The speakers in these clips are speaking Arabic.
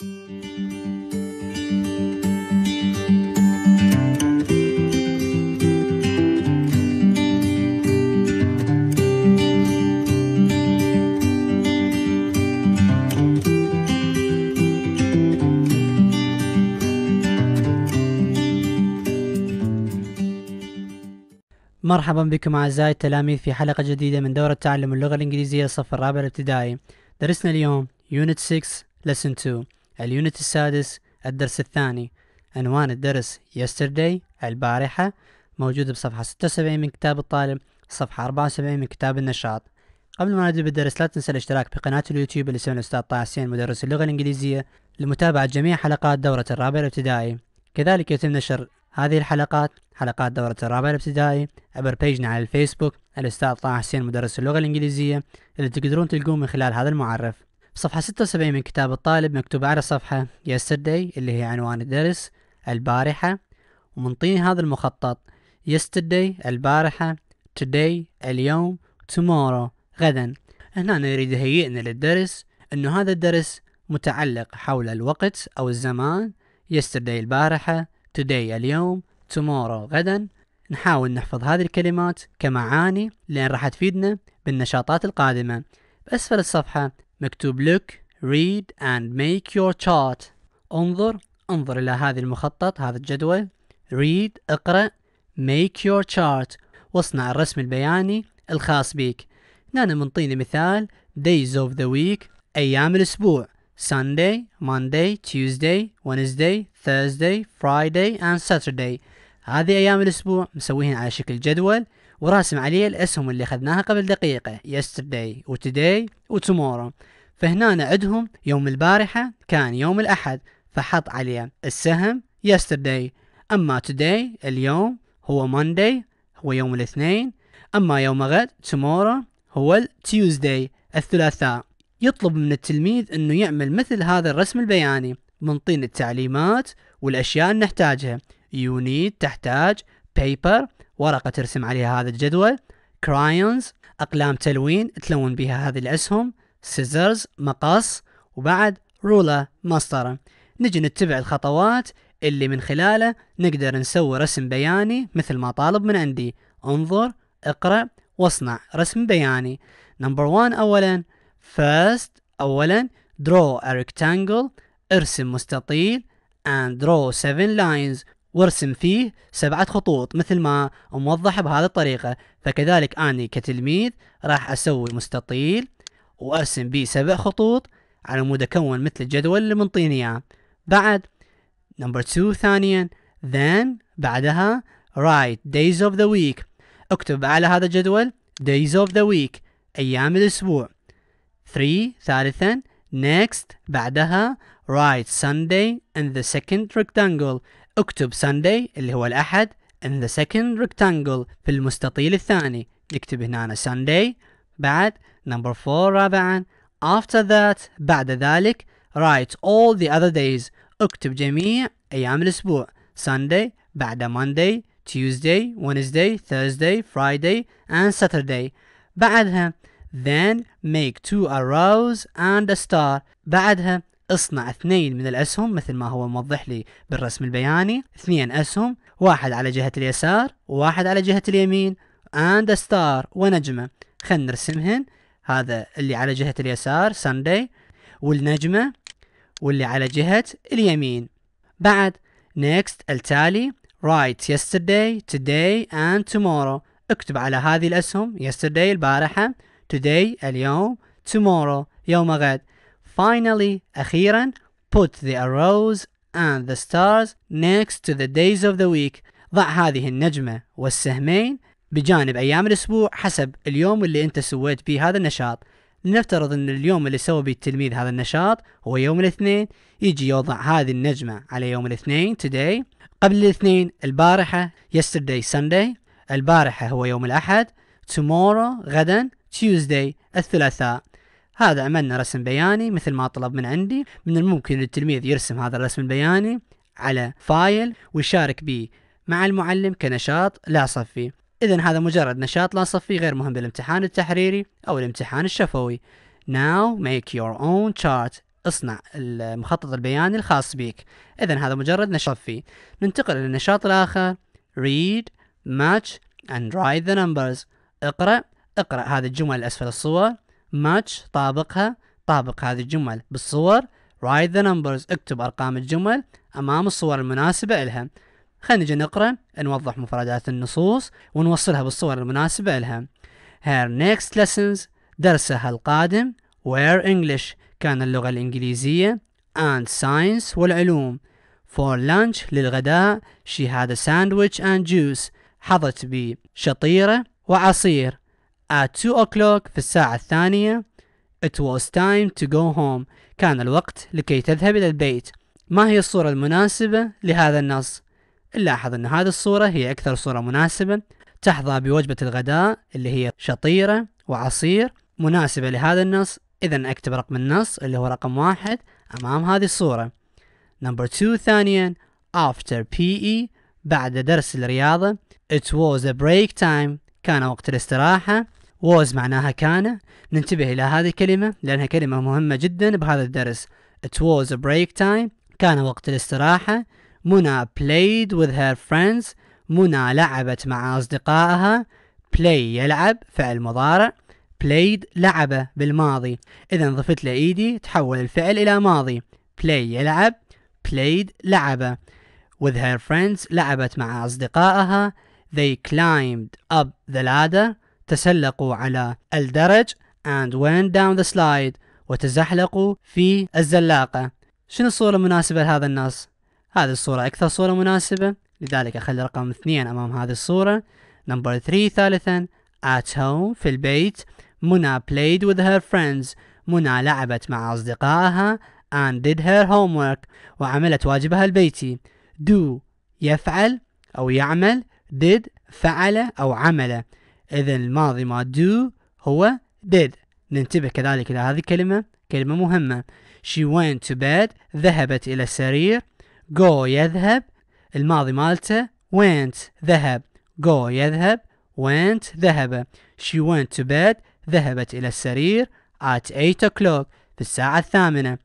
مرحبا بكم أعزائي التلاميذ في حلقة جديدة من دورة تعلم اللغة الإنجليزية الصف الرابع الابتدائي درسنا اليوم Unit 6 Lesson 2 اليونت السادس الدرس الثاني عنوان الدرس yesterday البارحة موجود بصفحة 76 من كتاب الطالب صفحة 74 من كتاب النشاط قبل ما نبدأ بالدرس لا تنسى الاشتراك بقناة اليوتيوب اللي اسمها الأستاذ طه حسين مدرس اللغة الإنجليزية لمتابعة جميع حلقات دورة الرابع الابتدائي كذلك يتم نشر هذه الحلقات حلقات دورة الرابع الابتدائي عبر بيجنا على الفيسبوك الأستاذ طه حسين مدرس اللغة الإنجليزية اللي تقدرون تلقون من خلال هذا المعرف صفحة 76 من كتاب الطالب مكتوب على صفحة yesterday اللي هي عنوان الدرس البارحة ومنطيني هذا المخطط yesterday البارحة today اليوم tomorrow غدا هنا نريد يهيئنا للدرس انه هذا الدرس متعلق حول الوقت او الزمان yesterday البارحة today اليوم tomorrow غدا نحاول نحفظ هذه الكلمات كمعاني لأن راح تفيدنا بالنشاطات القادمة بأسفل الصفحة مكتوب لك read and make your chart انظر انظر إلى هذه المخطط هذا الجدول read اقرأ make your chart واصنع الرسم البياني الخاص بك هنا منطيني مثال days of the week أيام الأسبوع Sunday, Monday, Tuesday, Wednesday, Thursday, Friday and Saturday هذه أيام الأسبوع مسويهن على شكل جدول وراسم عليه الأسهم اللي أخذناها قبل دقيقة yesterday و today و tomorrow فهنا عندهم يوم البارحة كان يوم الأحد فحط عليه السهم yesterday أما today اليوم هو Monday هو يوم الاثنين أما يوم غد tomorrow هو tuesday الثلاثاء يطلب من التلميذ أنه يعمل مثل هذا الرسم البياني منطين التعليمات والأشياء اللي نحتاجها you need تحتاج paper ورقة ترسم عليها هذا الجدول كرايونز أقلام تلوين تلون بها هذه الأسهم سيزرز مقص وبعد رولة مسطرة نجي نتبع الخطوات اللي من خلاله نقدر نسوي رسم بياني مثل ما طالب من عندي انظر اقرأ واصنع رسم بياني نمبر 1 أولا first أولا draw a rectangle ارسم مستطيل and draw seven lines وارسم فيه سبعة خطوط مثل ما موضح بهذه الطريقة فكذلك أني كتلميذ راح أسوي مستطيل وأرسم به سبع خطوط على مود أكون مثل الجدول اللي منطيني إياه بعد نمبر 2 ثانيا then بعدها write days of the week اكتب على هذا الجدول days of the week أيام الأسبوع 3 ثالثا next بعدها write Sunday in the second rectangle اكتب Sunday اللي هو الأحد in the second rectangle في المستطيل الثاني نكتب هنا أنا Sunday بعد number 4 رابعا after that بعد ذلك write all the other days اكتب جميع أيام الأسبوع Sunday بعد Monday Tuesday Wednesday Thursday Friday and Saturday بعدها then make two arrows and a star بعدها اصنع اثنين من الأسهم مثل ما هو موضح لي بالرسم البياني اثنين أسهم واحد على جهة اليسار وواحد على جهة اليمين and a star ونجمة خلنا نرسمهن هذا اللي على جهة اليسار Sunday والنجمة واللي على جهة اليمين بعد next التالي write yesterday today and tomorrow اكتب على هذه الأسهم yesterday البارحة today اليوم tomorrow يوم غد Finally, أخيرا, put the arrows and the stars next to the days of the week. ضع هذه النجمة والسهمين بجانب أيام الأسبوع حسب اليوم اللي أنت سويت به هذا النشاط. لنفترض أن اليوم اللي سوى به التلميذ هذا النشاط هو يوم الاثنين، يجي يوضع هذه النجمة على يوم الاثنين today. قبل الاثنين البارحة yesterday Sunday. البارحة هو يوم الأحد. tomorrow غدا Tuesday الثلاثاء. هذا عملنا رسم بياني مثل ما طلب من عندي من الممكن للتلميذ يرسم هذا الرسم البياني على فايل ويشارك به مع المعلم كنشاط لا صفي إذا هذا مجرد نشاط لا صفي غير مهم بالامتحان التحريري أو الامتحان الشفوي Now make your own chart اصنع المخطط البياني الخاص بك إذا هذا مجرد نشاط صفي ننتقل الى النشاط الآخر read match and write the numbers اقرأ اقرأ هذه الجمل أسفل الصور match طابقها طابق هذه الجمل بالصور write the numbers اكتب أرقام الجمل أمام الصور المناسبة إلها خلينا نجي نقرأ نوضح مفردات النصوص ونوصلها بالصور المناسبة إلها her next lessons درسها القادم were English كان اللغة الإنجليزية and science والعلوم for lunch للغداء she had a sandwich and juice حظت بشطيرة وعصير at 2 o'clock في الساعة الثانية It was time to go home كان الوقت لكي تذهب إلى البيت ما هي الصورة المناسبة لهذا النص؟ نلاحظ أن هذه الصورة هي أكثر صورة مناسبة تحظى بوجبة الغداء اللي هي شطيرة وعصير مناسبة لهذا النص إذا أكتب رقم النص اللي هو رقم واحد أمام هذه الصورة نمبر 2 ثانيا after PE بعد درس الرياضة it was a break time كان وقت الاستراحة was معناها كان ننتبه إلى هذه الكلمة لأنها كلمة مهمة جدا بهذا الدرس It was a break time كان وقت الاستراحة منى played with her friends منى لعبت مع أصدقائها play يلعب فعل مضارع played لعب بالماضي إذا ضفت له إيدي تحول الفعل إلى ماضي play يلعب played لعب with her friends لعبت مع أصدقائها they climbed up the ladder تسلقوا على الدرج and went down the slide وتزحلقوا في الزلاقة شنو الصورة المناسبة لهذا النص؟ هذه الصورة أكثر صورة مناسبة لذلك أخلي رقم اثنين أمام هذه الصورة نمبر 3 ثالثا at home في البيت منى played with her friends منى لعبت مع أصدقائها and did her homework وعملت واجبها البيتي do يفعل أو يعمل did فعل أو عمل إذا الماضي مال do هو did ننتبه كذلك إلى هذه الكلمة كلمة مهمة she went to bed ذهبت إلى السرير go يذهب الماضي مالته went ذهب go يذهب went ذهب she went to bed ذهبت إلى السرير at 8 o'clock في الساعة الثامنة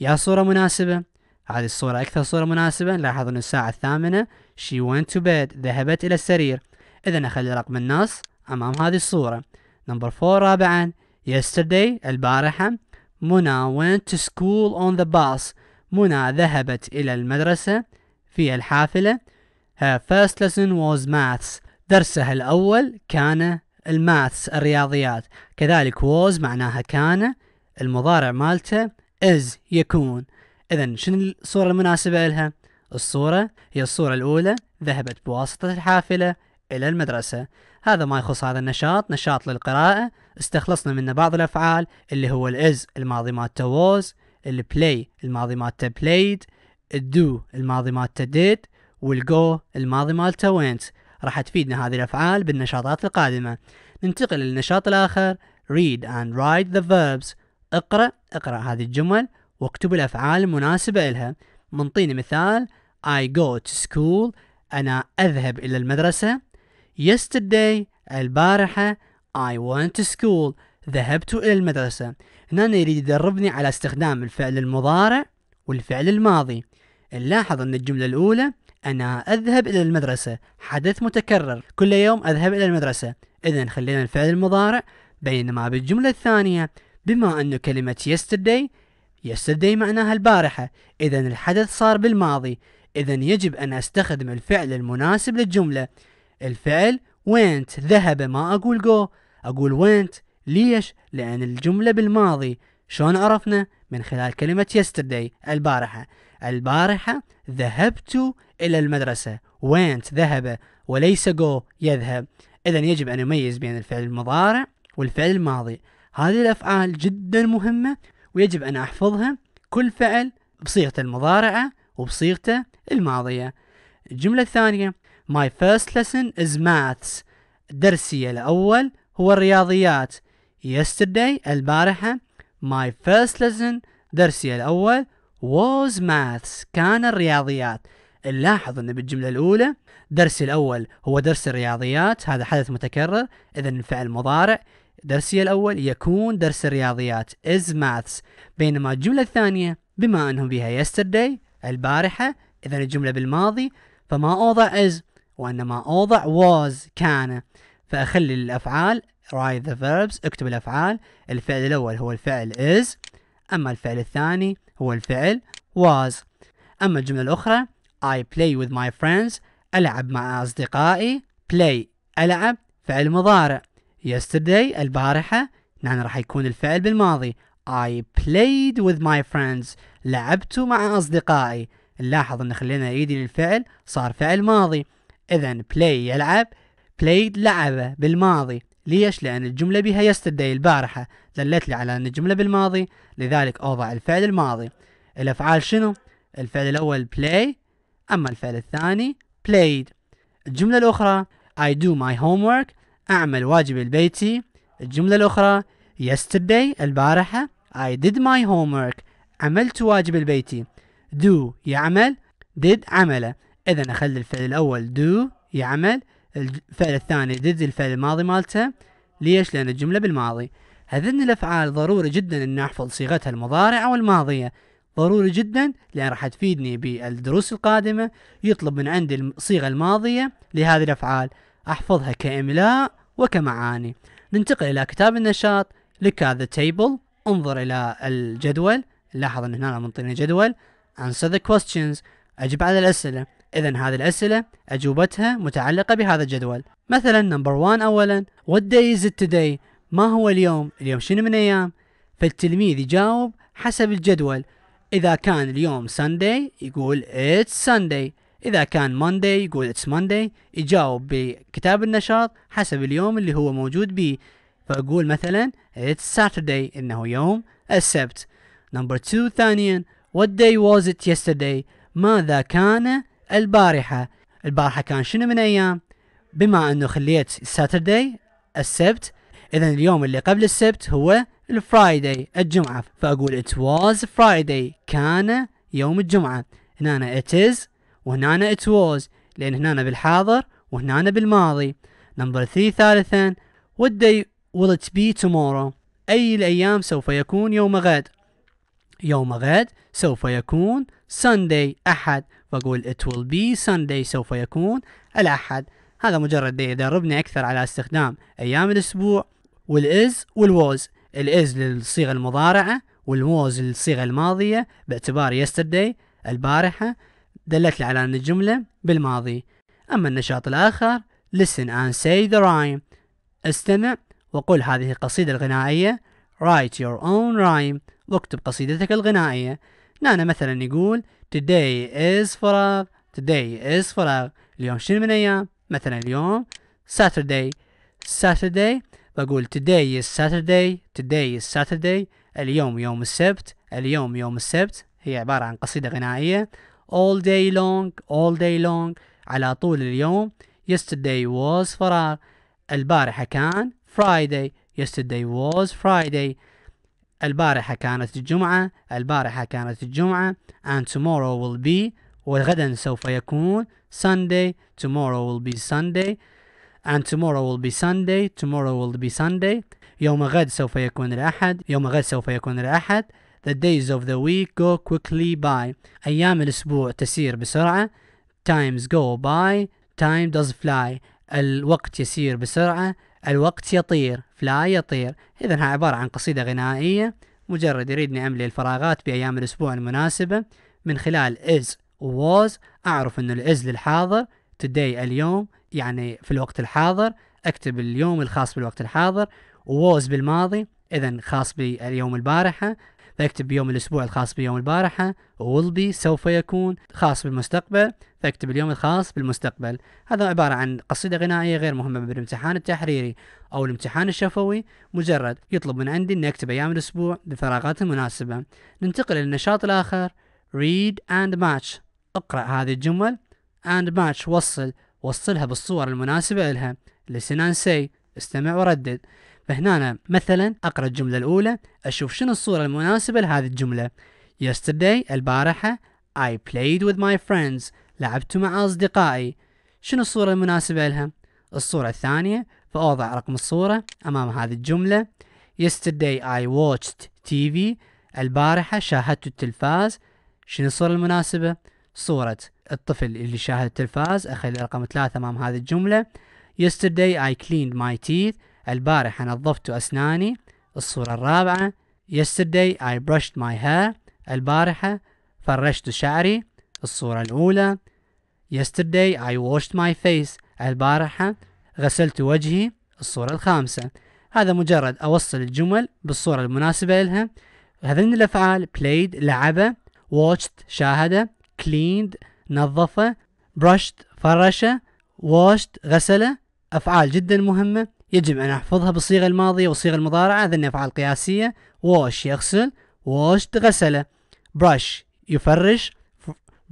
يا صورة مناسبة هذه الصورة أكثر صورة مناسبة لاحظوا أن الساعة الثامنة she went to bed ذهبت إلى السرير إذا أخلي رقم النص أمام هذه الصورة نمبر 4 رابعا yesterday البارحة منى went to school on the bus منى ذهبت إلى المدرسة في الحافلة her first lesson was maths درسها الأول كان الماثس الرياضيات كذلك was معناها كان المضارع مالته is يكون إذا شنو الصورة المناسبة لها؟ الصورة هي الصورة الأولى ذهبت بواسطة الحافلة إلى المدرسة هذا ما يخص هذا النشاط نشاط للقراءة استخلصنا منه بعض الأفعال اللي هو الإز الماضي مالته was البلاي الماضي مالته played الدو الماضي مالته did والجو الماضي مالته went راح تفيدنا هذه الأفعال بالنشاطات القادمة ننتقل للنشاط الآخر read and write the verbs اقرأ اقرأ هذه الجمل واكتب الأفعال المناسبة لها منطيني مثال I go to school أنا أذهب إلى المدرسة yesterday البارحة I went to school ذهبت إلى المدرسة هنا يريد يدربني على استخدام الفعل المضارع والفعل الماضي نلاحظ أن الجملة الأولى أنا أذهب إلى المدرسة حدث متكرر كل يوم أذهب إلى المدرسة إذا خلينا الفعل المضارع بينما بالجملة الثانية بما أن كلمة yesterday yesterday معناها البارحة إذا الحدث صار بالماضي إذا يجب أن أستخدم الفعل المناسب للجملة الفعل went ذهب ما أقول go أقول went ليش؟ لأن الجملة بالماضي شلون عرفنا؟ من خلال كلمة yesterday البارحة البارحة ذهبت إلى المدرسة went ذهب وليس go يذهب إذا يجب أن يميز بين الفعل المضارع والفعل الماضي هذه الأفعال جدا مهمة ويجب أن أحفظها كل فعل بصيغته المضارعة وبصيغته الماضية الجملة الثانية My first lesson is maths. درسي الأول هو الرياضيات. Yesterday البارحة. My first lesson درسي الأول was maths كان الرياضيات. نلاحظ أن بالجملة الأولى درسي الأول هو درس الرياضيات هذا حدث متكرر إذا الفعل مضارع درسي الأول يكون درس الرياضيات is maths بينما الجملة الثانية بما أنه بها yesterday البارحة إذا الجملة بالماضي فما أوضع is وانما اوضع was كان فاخلي الافعال write the verbs اكتب الافعال الفعل الاول هو الفعل is اما الفعل الثاني هو الفعل was اما الجملة الاخرى I play with my friends العب مع اصدقائي play العب فعل مضارع yesterday البارحة نحن راح يكون الفعل بالماضي I played with my friends لعبت مع أصدقائي نلاحظ أن خلينا إيدي للفعل صار فعل ماضي إذا بلاي يلعب بلايد لعب بالماضي ليش؟ لأن الجملة بها يستدعي البارحة دلت لي على أن الجملة بالماضي لذلك أوضع الفعل الماضي الأفعال شنو؟ الفعل الأول play أما الفعل الثاني played الجملة الأخرى I do my homework أعمل واجب البيتي الجملة الأخرى yesterday البارحة I did my homework عملت واجب البيتي do يعمل did عمله اذا اخلي الفعل الاول دو يعمل الفعل الثاني did الفعل الماضي مالته ليش لان الجمله بالماضي هذين الافعال ضروري جدا ان احفظ صيغتها المضارعه والماضيه ضروري جدا لان راح تفيدني بالدروس القادمه يطلب من عندي الصيغه الماضيه لهذه الافعال احفظها كاملاء وكمعاني ننتقل الى كتاب النشاط لك at تيبل انظر الى الجدول لاحظ ان هنا منطينا جدول answer the questions اجب على الاسئله إذا هذه الأسئلة أجوبتها متعلقة بهذا الجدول مثلا نمبر 1 أولا What day is it today؟ ما هو اليوم؟ اليوم شنو من أيام؟ فالتلميذ يجاوب حسب الجدول إذا كان اليوم Sunday يقول It's Sunday إذا كان Monday يقول It's Monday يجاوب بكتاب النشاط حسب اليوم اللي هو موجود به فأقول مثلا It's Saturday إنه يوم السبت نمبر 2 ثانيا What day was it yesterday؟ ماذا كان البارحة البارحة كان شنو من أيام بما أنه خليت ساتردي السبت إذا اليوم اللي قبل السبت هو الفرايدي الجمعة فأقول it was Friday كان يوم الجمعة هنا it is وهنا it was لأن هنا بالحاضر وهنا بالماضي نمبر 3 ثالثا what day will it be tomorrow أي الأيام سوف يكون يوم غد يوم غد سوف يكون Sunday أحد بقول it will be Sunday سوف يكون الأحد هذا مجرد يدربني أكثر على استخدام أيام الأسبوع والإز والوز الإز للصيغة المضارعة والوز للصيغة الماضية باعتبار yesterday البارحة دلت على أن الجملة بالماضي أما النشاط الآخر listen and say the rhyme استمع وقل هذه القصيدة الغنائية write your own rhyme واكتب قصيدتك الغنائية نانا مثلا يقول today is فراغ today is فراغ اليوم شنو من أيام مثلا اليوم Saturday Saturday بقول today is Saturday today is Saturday اليوم يوم السبت اليوم يوم السبت هي عبارة عن قصيدة غنائية all day long all day long على طول اليوم yesterday was فراغ البارحة كان Friday yesterday was Friday البارحة كانت الجمعة البارحة كانت الجمعة and tomorrow will be وغدا سوف يكون Sunday tomorrow will be Sunday and tomorrow will be Sunday tomorrow will be Sunday يوم غد سوف يكون الأحد يوم غد سوف يكون الأحد the days of the week go quickly by أيام الأسبوع تسير بسرعة times go by time does fly الوقت يسير بسرعة الوقت يطير فلا يطير إذا ها عبارة عن قصيدة غنائية مجرد يريدني أملي الفراغات بأيام الأسبوع المناسبة من خلال is و was أعرف أن الإز للحاضر today اليوم يعني في الوقت الحاضر أكتب اليوم الخاص بالوقت الحاضر ووز بالماضي إذا خاص باليوم البارحة فأكتب بيوم الأسبوع الخاص بيوم البارحة will be سوف يكون خاص بالمستقبل فاكتب اليوم الخاص بالمستقبل هذا عبارة عن قصيدة غنائية غير مهمة بالامتحان التحريري أو الامتحان الشفوي مجرد يطلب من عندي أن أكتب أيام الأسبوع بفراغات المناسبة ننتقل للنشاط الآخر read and match اقرأ هذه الجمل and match وصل وصلها بالصور المناسبة لها listen and say استمع وردد فهنا مثلا أقرأ الجملة الأولى أشوف شنو الصورة المناسبة لهذه الجملة yesterday البارحة I played with my friends لعبت مع أصدقائي شنو الصورة المناسبة لها؟ الصورة الثانية فأوضع رقم الصورة أمام هذه الجملة Yesterday I watched TV البارحة شاهدت التلفاز شنو الصورة المناسبة؟ صورة الطفل اللي شاهد التلفاز أخلي رقم ثلاثة أمام هذه الجملة Yesterday I cleaned my teeth البارحة نظفت أسناني الصورة الرابعة Yesterday I brushed my hair البارحة فرشت شعري الصورة الأولى Yesterday I washed my face البارحة غسلت وجهي الصورة الخامسة هذا مجرد أوصل الجمل بالصورة المناسبة لها هذين الأفعال played لعبه watched شاهده cleaned نظفه brushed فرشه washed غسله أفعال جدا مهمة يجب أن أحفظها بالصيغة الماضية والصيغة المضارعة هذين أفعال قياسية wash يغسل washed غسله brush يفرش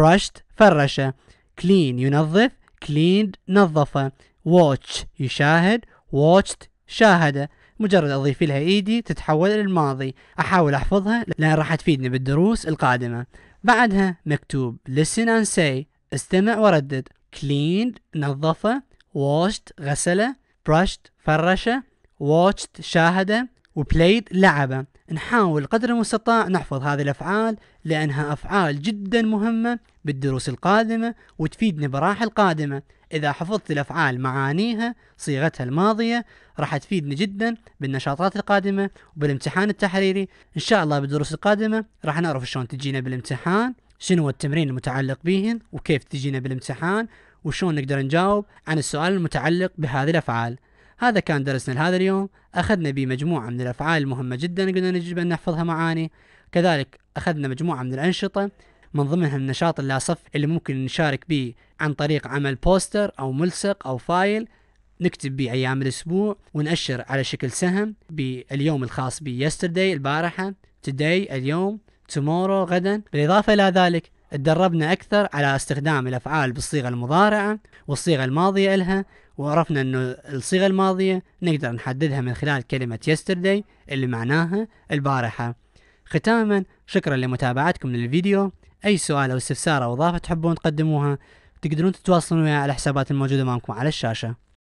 brushed فرشه clean ينظف cleaned نظفه watch يشاهد watched شاهده مجرد اضيف لها ايدي تتحول الى الماضي احاول احفظها لان راح تفيدني بالدروس القادمه بعدها مكتوب listen and say استمع وردد cleaned نظفه washed غسله brushed فرشه watched شاهده وبلايد لعبه نحاول قدر المستطاع نحفظ هذه الافعال لأنها أفعال جدا مهمة بالدروس القادمة وتفيدنا براحل قادمة إذا حفظت الأفعال معانيها صيغتها الماضية راح تفيدنا جدا بالنشاطات القادمة وبالامتحان التحريري إن شاء الله بالدروس القادمة راح نعرف شلون تجينا بالامتحان شنو التمرين المتعلق بهن وكيف تجينا بالامتحان وشون نقدر نجاوب عن السؤال المتعلق بهذه الأفعال هذا كان درسنا لهذا اليوم أخذنا به مجموعة من الأفعال المهمة جدا قلنا نجب أن نحفظها معاني كذلك أخذنا مجموعة من الأنشطة من ضمنها النشاط اللاصف اللي ممكن نشارك به عن طريق عمل بوستر أو ملصق أو فايل نكتب به أيام الأسبوع ونأشر على شكل سهم باليوم الخاص يسترداي البارحة توداي اليوم تومورو غدا بالإضافة إلى ذلك تدربنا أكثر على استخدام الأفعال بالصيغة المضارعة والصيغة الماضية إلها وعرفنا أنه الصيغة الماضية نقدر نحددها من خلال كلمة yesterday اللي معناها البارحة ختاما شكرا لمتابعتكم للفيديو اي سؤال او استفسار او اضافه تحبون تقدموها تقدرون تتواصلون وياي على الحسابات الموجوده امامكم على الشاشه